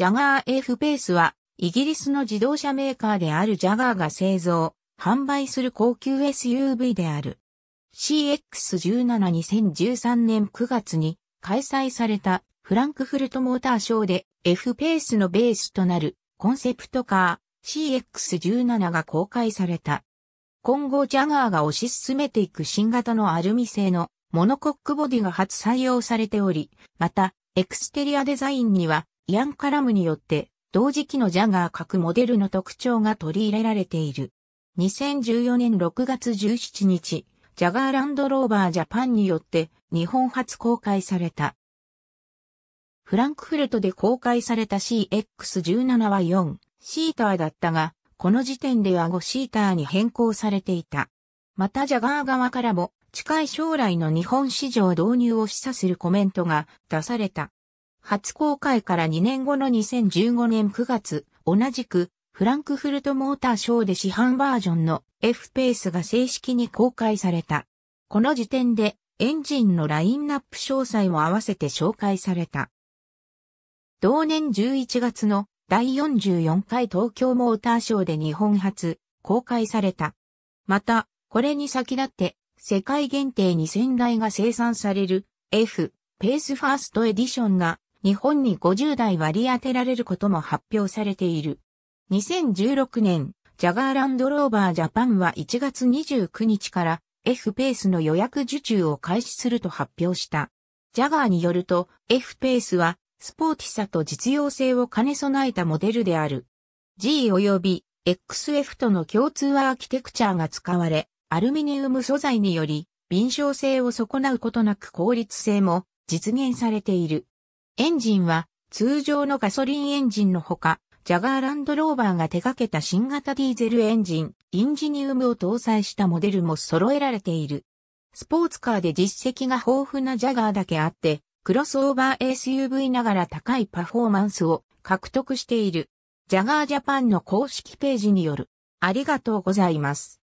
ジャガー F ペースは、イギリスの自動車メーカーであるジャガーが製造、販売する高級 SUV である。CX172013 年9月に開催されたフランクフルトモーターショーで F ペースのベースとなるコンセプトカー CX17 が公開された。今後ジャガーが推し進めていく新型のアルミ製のモノコックボディが初採用されており、またエクステリアデザインにはイアン・カラムによって、同時期のジャガー各モデルの特徴が取り入れられている。2014年6月17日、ジャガーランドローバージャパンによって日本初公開された。フランクフルトで公開された CX17 は4シーターだったが、この時点では5シーターに変更されていた。またジャガー側からも近い将来の日本市場導入を示唆するコメントが出された。初公開から2年後の2015年9月、同じく、フランクフルトモーターショーで市販バージョンの F ペースが正式に公開された。この時点で、エンジンのラインナップ詳細も合わせて紹介された。同年11月の第44回東京モーターショーで日本初公開された。また、これに先立って世界限定2000台が生産される F ペースファーストエディションが日本に50台割り当てられることも発表されている。2016年、ジャガーランドローバージャパンは1月29日から F ペースの予約受注を開始すると発表した。ジャガーによると F ペースはスポーティさと実用性を兼ね備えたモデルである。G 及び XF との共通アーキテクチャが使われ、アルミニウム素材により、敏捷性を損なうことなく効率性も実現されている。エンジンは通常のガソリンエンジンのほか、ジャガーランドローバーが手掛けた新型ディーゼルエンジン、インジニウムを搭載したモデルも揃えられている。スポーツカーで実績が豊富なジャガーだけあって、クロスオーバー SUV ながら高いパフォーマンスを獲得している。ジャガージャパンの公式ページによる。ありがとうございます。